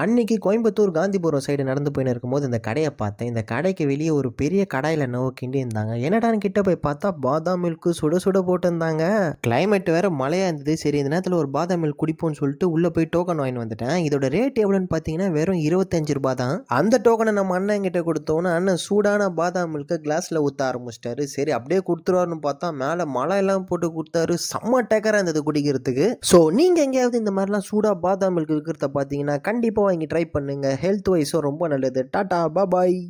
அன்னைக்கு கோயம்புத்தூர் காந்திபுரம் சைடு நடந்து போயின்னு இருக்கும்போது இந்த கடையை பார்த்தேன் இந்த கடைக்கு வெளியே ஒரு பெரிய கடையில் நோவு கிண்டி இருந்தாங்க என்னடான்னு கிட்ட போய் பார்த்தா பாதாம் மில்க் சுட சுட போட்டிருந்தாங்க கிளைமேட் வேறு மழையாக இருந்தது சரி இந்த நேரத்தில் ஒரு பாதாம் மில்க் குடிப்போம்னு சொல்லிட்டு உள்ளே போய் டோக்கன் வாங்கி வந்துட்டேன் இதோட ரேட் எவ்வளோன்னு பார்த்தீங்கன்னா வெறும் இருபத்தஞ்சு ரூபா தான் அந்த டோக்கனை நம்ம அண்ணன் கிட்ட கொடுத்தோன்னா அண்ணன் சூடான பாதாம் மில்க்கை கிளாஸில் ஊற்ற ஆரம்பிச்சிட்டாரு சரி அப்படியே கொடுத்துருவாருன்னு பார்த்தா மேலே மழை எல்லாம் போட்டு கொடுத்தாரு செம்ம டேக்கராக இருந்தது குடிக்கிறதுக்கு ஸோ நீங்கள் எங்கேயாவது இந்த மாதிரிலாம் சூடாக பாதாம் மில்க் இருக்கிறத பார்த்தீங்கன்னா கண்டிப்பாக கண்டிப்பாக வாங்கி ட்ரை பண்ணுங்கள் ஹெல்த் வைஸும் ரொம்ப நல்லது டாட்டா பாபாய்